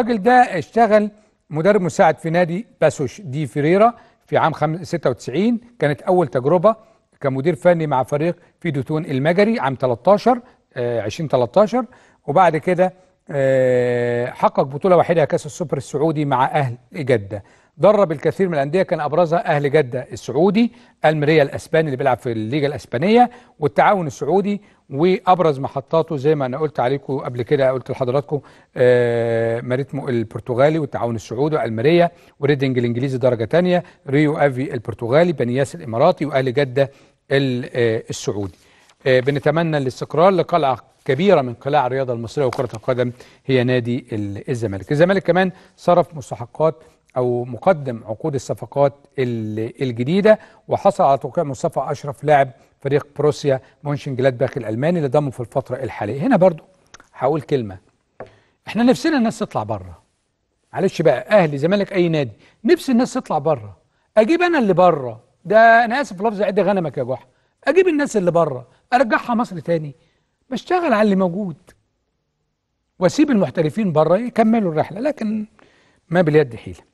الراجل ده اشتغل مدرب مساعد في نادي باسوش دي فريرا في عام 96 كانت اول تجربه كمدير فني مع فريق في دوتون المجري عام 13 2013 آه، وبعد كده آه، حقق بطوله واحده كاس السوبر السعودي مع اهل جده درب الكثير من الانديه كان ابرزها اهل جده السعودي المريه الاسباني اللي بيلعب في الليجا الاسبانيه والتعاون السعودي وابرز محطاته زي ما انا قلت عليكم قبل كده قلت لحضراتكم آه، ماريتمو البرتغالي والتعاون السعودي والمريه وريدنج الانجليزي درجه ثانيه ريو افي البرتغالي بنياس الاماراتي واهل جده آه، السعودي آه، بنتمنى الاستقرار لقلعه كبيره من قلاع الرياضه المصريه وكره القدم هي نادي الزمالك الزمالك كمان صرف مستحقات أو مقدم عقود الصفقات الجديدة وحصل على توقيع مصطفى أشرف لاعب فريق بروسيا مونشن جلادباخ الألماني اللي ضمه في الفترة الحالية هنا برضو هقول كلمة احنا نفسنا الناس تطلع بره معلش بقى أهلي زمالك أي نادي نفس الناس تطلع بره أجيب أنا اللي بره ده أنا آسف لفظ عد غنمك يا جحا أجيب الناس اللي بره أرجعها مصر تاني بشتغل على اللي موجود واسيب المحترفين بره يكملوا الرحله لكن ما باليد حيله